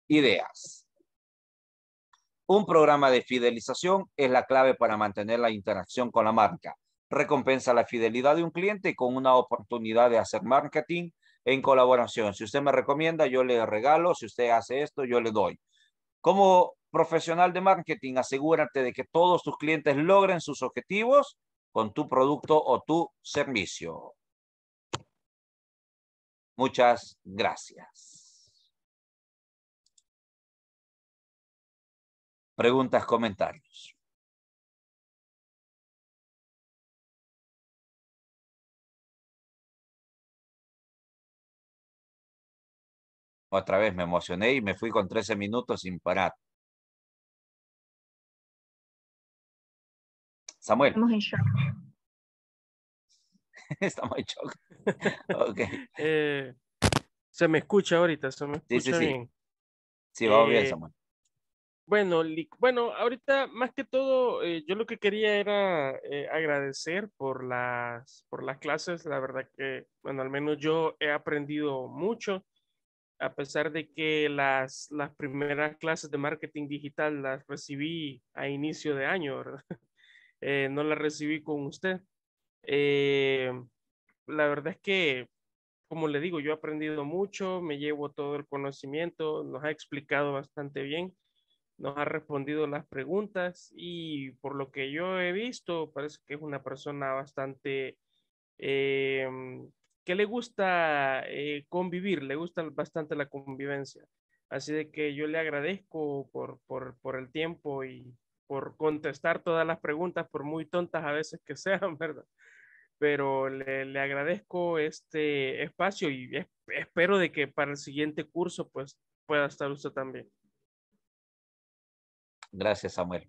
ideas. Un programa de fidelización es la clave para mantener la interacción con la marca. Recompensa la fidelidad de un cliente con una oportunidad de hacer marketing en colaboración. Si usted me recomienda, yo le regalo. Si usted hace esto, yo le doy. Como profesional de marketing, asegúrate de que todos tus clientes logren sus objetivos con tu producto o tu servicio. Muchas gracias. Preguntas, comentarios. Otra vez me emocioné y me fui con 13 minutos sin parar. Samuel. Estamos en shock. Estamos en shock. ok. Eh, se me escucha ahorita, se me escucha sí, sí, sí. bien. Sí, eh, Samuel. Bueno, bueno, ahorita más que todo, eh, yo lo que quería era agradecer por las, por las clases. La verdad que, bueno, al menos yo he aprendido mucho, a pesar de que las, las primeras clases de marketing digital las recibí a inicio de año, no las recibí con usted la verdad es que, como le digo, yo he aprendido mucho, me llevo todo el conocimiento, nos ha explicado bastante bien, nos ha respondido las preguntas y por lo que yo he visto, parece que es una persona bastante... Eh, que le gusta eh, convivir, le gusta bastante la convivencia. Así de que yo le agradezco por, por, el tiempo y por contestar todas las preguntas, por muy tontas a veces que sean, ¿verdad? pero le, agradezco este espacio y espero de que para el siguiente curso pues pueda estar usted también. Gracias, Samuel.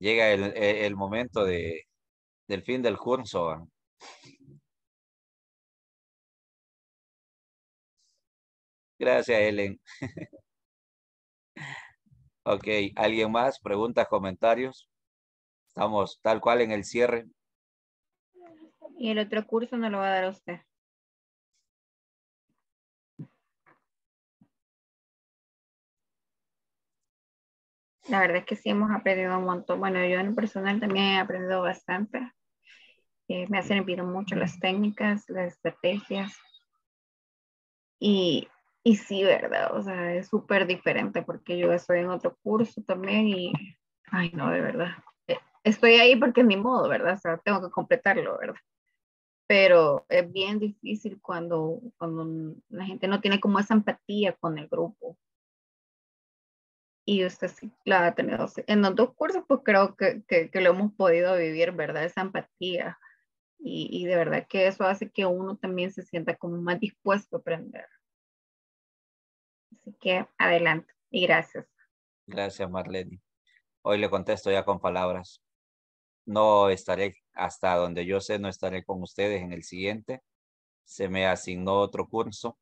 Llega el, e, momento de, del fin del curso. Gracias, Ellen. ok, ¿alguien más? ¿Preguntas, comentarios? Estamos tal cual en el cierre. Y el otro curso no lo va a dar usted. La verdad es que sí hemos aprendido un montón. Bueno, yo en personal también he aprendido bastante. Eh, me han servido mucho las técnicas, las estrategias. y sí, ¿verdad? O sea, es súper diferente porque yo estoy en otro curso también y, ay, no, de verdad estoy ahí porque es mi modo, ¿verdad? O sea, tengo que completarlo, ¿verdad? Pero es bien difícil cuando, cuando la gente no tiene como esa empatía con el grupo. Y usted sí la ha tenido. En los dos cursos, pues creo que, que, lo hemos podido vivir, ¿verdad? Esa empatía. Y, y, de verdad que eso hace que uno también se sienta como más dispuesto a aprender. Así que adelante y gracias. Gracias, Marlene. Hoy le contesto ya con palabras no estaré, hasta donde yo sé, no estaré con ustedes en el siguiente. Se me asignó otro curso.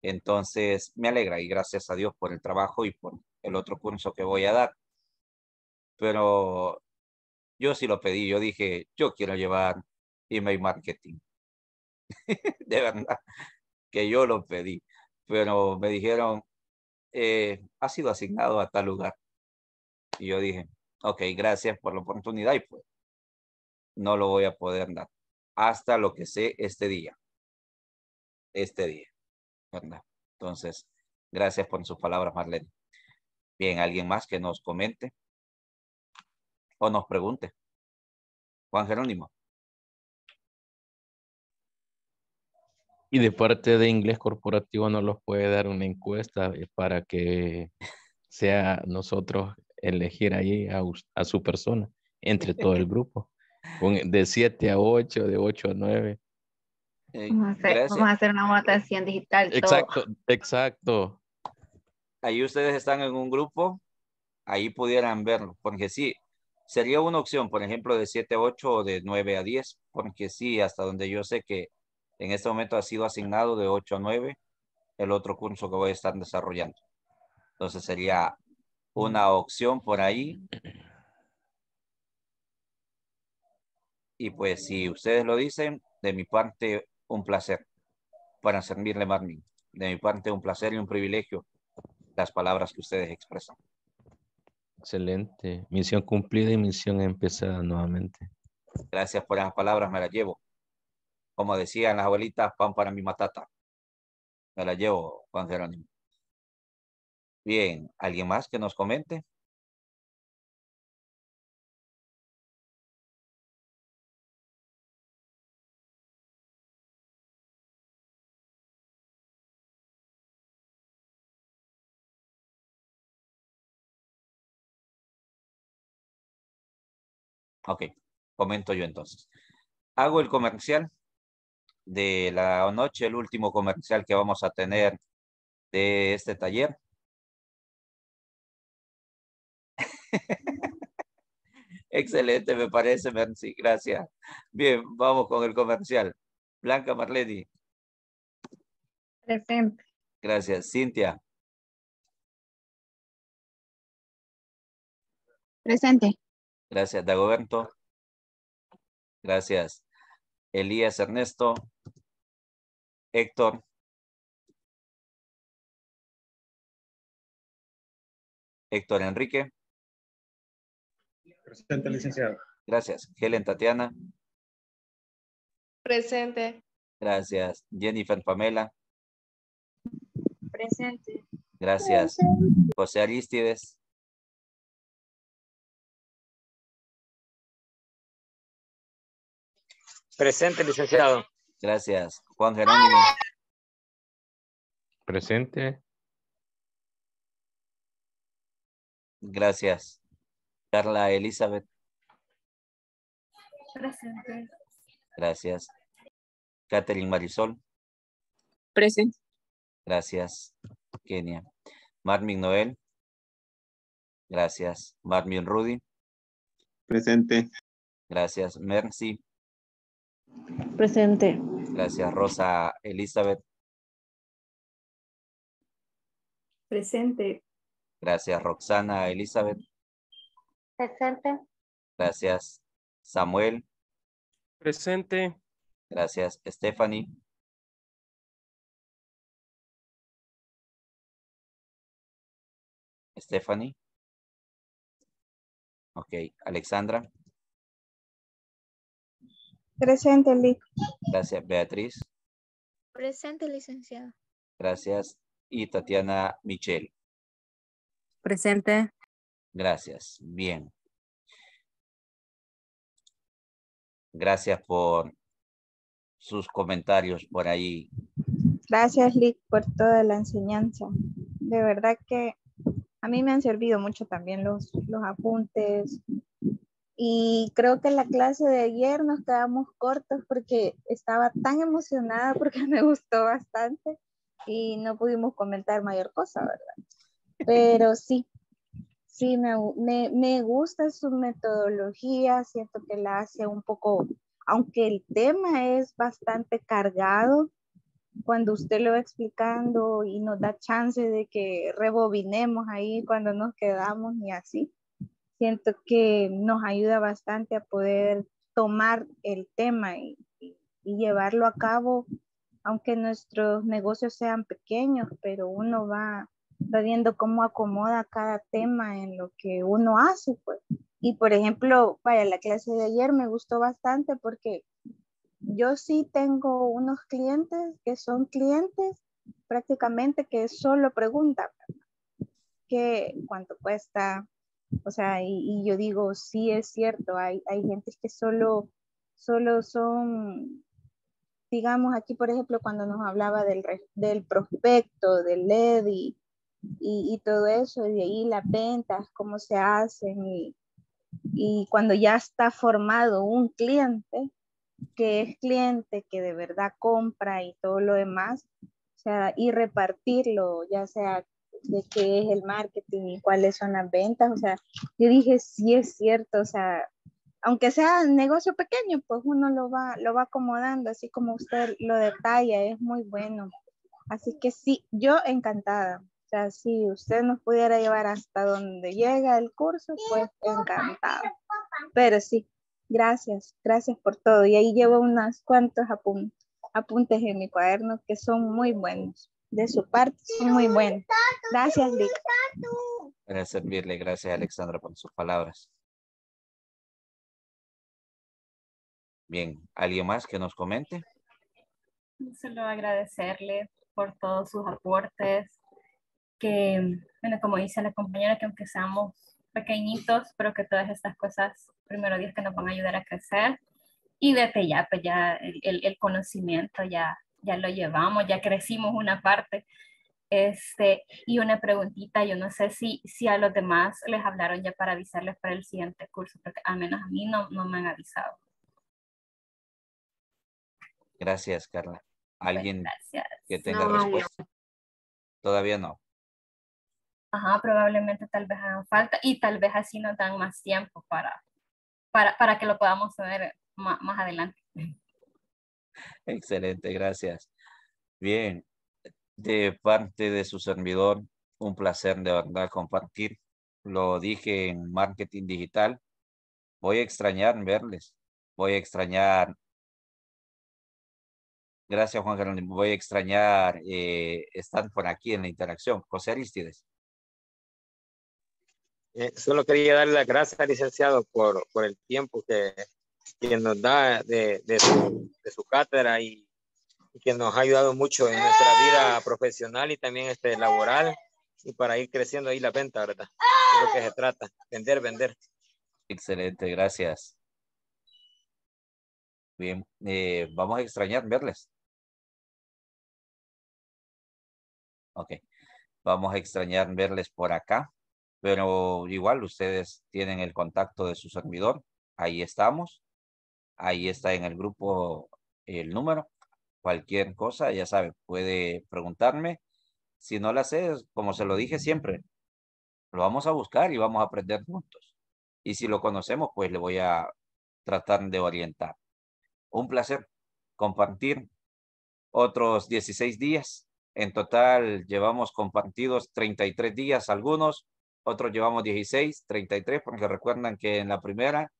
Entonces, me alegra y gracias a Dios por el trabajo y por el otro curso que voy a dar. Pero yo sí lo pedí, yo dije, yo quiero llevar email marketing. de verdad, que yo lo pedí. Pero me dijeron, eh, ha sido asignado a tal lugar. Y yo dije, ok, gracias por la oportunidad y pues no lo voy a poder dar hasta lo que sé este día. Este día. ¿verdad? Entonces, gracias por sus palabras, Marlene. Bien, ¿alguien más que nos comente o nos pregunte? Juan Jerónimo. Y de parte de inglés corporativo no los puede dar una encuesta eh, para que sea nosotros elegir ahí a, a su persona entre todo el grupo. de 7 a 8, de 8 a 9. vamos, vamos, a hacer, una votación digital. Exacto, todo. exacto. Ahí ustedes están en un grupo, ahí pudieran verlo, porque sí, sería una opción, por ejemplo, de 7 a 8 o de 9 a 10, porque sí, hasta donde yo sé que en este momento ha sido asignado de 8 a 9 el otro curso que voy a estar desarrollando. Entonces sería una opción por ahí. Y pues si ustedes lo dicen, de mi parte un placer para servirle Marvin. De mi parte un placer y un privilegio las palabras que ustedes expresan. Excelente. Misión cumplida y misión empezada nuevamente. Gracias por las palabras, me las llevo. Como decían las abuelitas, pan para mi matata. Me las llevo, Juan Jerónimo. Bien, ¿alguien más que nos comente? Ok, comento yo entonces. Hago el comercial de la noche, el último comercial que vamos a tener de este taller. Excelente, me parece, Merci. Gracias. Bien, vamos con el comercial. Blanca Marleni. Presente. Gracias. Cintia. Presente. Gracias, Dagoberto. Gracias. Elías Ernesto. Héctor. Héctor Enrique. Presente, licenciado. Gracias. Helen Tatiana. Presente. Gracias. Jennifer Pamela. Presente. Gracias. José Aristides. Presente, licenciado. Gracias. Juan Gerónimo. Presente. Gracias. Carla Elizabeth. Presente. Gracias. Catherine Marisol. Presente. Gracias, Kenia. Marmin Noel. Gracias. Marmin Rudy. Presente. Gracias. Mercy. Presente. Gracias. Rosa Elizabeth. Presente. Gracias. Roxana Elizabeth. Presente. Gracias. Samuel. Presente. Gracias. Stephanie. Stephanie. Ok. Alexandra. Presente, Lic. Gracias, Beatriz. Presente, licenciado. Gracias. Y Tatiana Michelle. Presente. Gracias. Bien. Gracias por sus comentarios por ahí. Gracias, Lick, por toda la enseñanza. De verdad que a mí me han servido mucho también los, los apuntes. Y creo que la clase de ayer nos quedamos cortos porque estaba tan emocionada porque me gustó bastante y no pudimos comentar mayor cosa, ¿verdad? Pero sí, Sí, me, me, gusta su metodología, siento que la hace un poco, aunque el tema es bastante cargado, cuando usted lo va explicando y nos da chance de que rebobinemos ahí cuando nos quedamos y así, siento que nos ayuda bastante a poder tomar el tema y, y llevarlo a cabo, aunque nuestros negocios sean pequeños, pero uno va viendo cómo acomoda cada tema en lo que uno hace, pues. Y por ejemplo, para la clase de ayer me gustó bastante porque yo sí tengo unos clientes que son clientes prácticamente que solo preguntan que cuánto cuesta, o sea, y, yo digo, sí es cierto, hay, hay gente que solo, solo son digamos aquí, por ejemplo, cuando nos hablaba del, del prospecto, del lady y, todo eso, y de ahí las ventas, cómo se hacen, y, y cuando ya está formado un cliente, que es cliente que de verdad compra y todo lo demás, o sea, y repartirlo, ya sea de qué es el marketing y cuáles son las ventas, o sea, yo dije, sí es cierto, o sea, aunque sea negocio pequeño, pues uno lo va, lo va acomodando, así como usted lo detalla, es muy bueno. Así que sí, yo encantada. O sea, si usted nos pudiera llevar hasta donde llega el curso, pues encantado. Pero sí, gracias, gracias por todo. Y ahí llevo unos cuantos apuntes en mi cuaderno que son muy buenos. De su parte, son muy buenos. Gracias, Para servirle, gracias, Alexandra, por sus palabras. Bien, ¿alguien más que nos comente? Solo agradecerle por todos sus aportes, que, bueno, como dice la compañera, que aunque seamos pequeñitos, pero que todas estas cosas, primero Dios, que nos van a ayudar a crecer. Y desde ya, pues ya el, el, conocimiento ya, ya lo llevamos, ya crecimos una parte. Este, y una preguntita, yo no sé si, si a los demás les hablaron ya para avisarles para el siguiente curso, porque al menos a mí no, no me han avisado. Gracias, Carla. Pues ¿Alguien que tenga respuesta? Todavía no ajá, probablemente tal vez hagan falta y tal vez así nos dan más tiempo para, para, para que lo podamos ver más, adelante. Excelente, gracias. Bien, de parte de su servidor, un placer de verdad compartir. Lo dije en marketing digital. Voy a extrañar verles. Voy a extrañar. Gracias, Juan Carlos. Voy a extrañar eh, estar por aquí en la interacción. José Aristides. Eh, solo quería darle las gracias, licenciado, por, el tiempo que, que nos da de, su, cátedra y, que nos ha ayudado mucho en nuestra vida profesional y también este, laboral y para ir creciendo ahí la venta, ¿verdad? Es lo que se trata, vender, vender. Excelente, gracias. Bien, eh, vamos a extrañar verles. Ok, vamos a extrañar verles por acá. Pero igual ustedes tienen el contacto de su servidor. Ahí estamos. Ahí está en el grupo el número. Cualquier cosa, ya sabe, puede preguntarme. Si no la sé, como se lo dije siempre, lo vamos a buscar y vamos a aprender juntos. Y si lo conocemos, pues le voy a tratar de orientar. Un placer compartir otros 16 días. En total llevamos compartidos 33 días algunos otros llevamos 16, 33, porque recuerdan que en la primera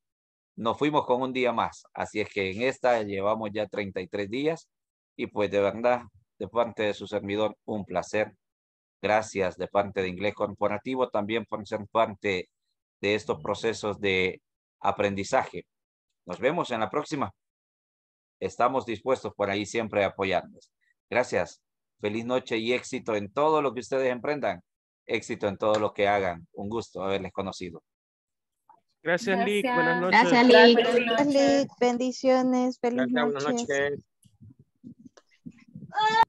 nos fuimos con un día más. Así es que en esta llevamos ya 33 días y pues de verdad, de parte de su servidor, un placer. Gracias de parte de Inglés Corporativo también por ser parte de estos procesos de aprendizaje. Nos vemos en la próxima. Estamos dispuestos por ahí siempre a apoyarnos. Gracias. Feliz noche y éxito en todo lo que ustedes emprendan éxito en todo lo que hagan. Un gusto haberles conocido. Gracias, Lick. Buenas noches. Gracias, Lick. Bendiciones. Feliz Gracias, Buenas noches.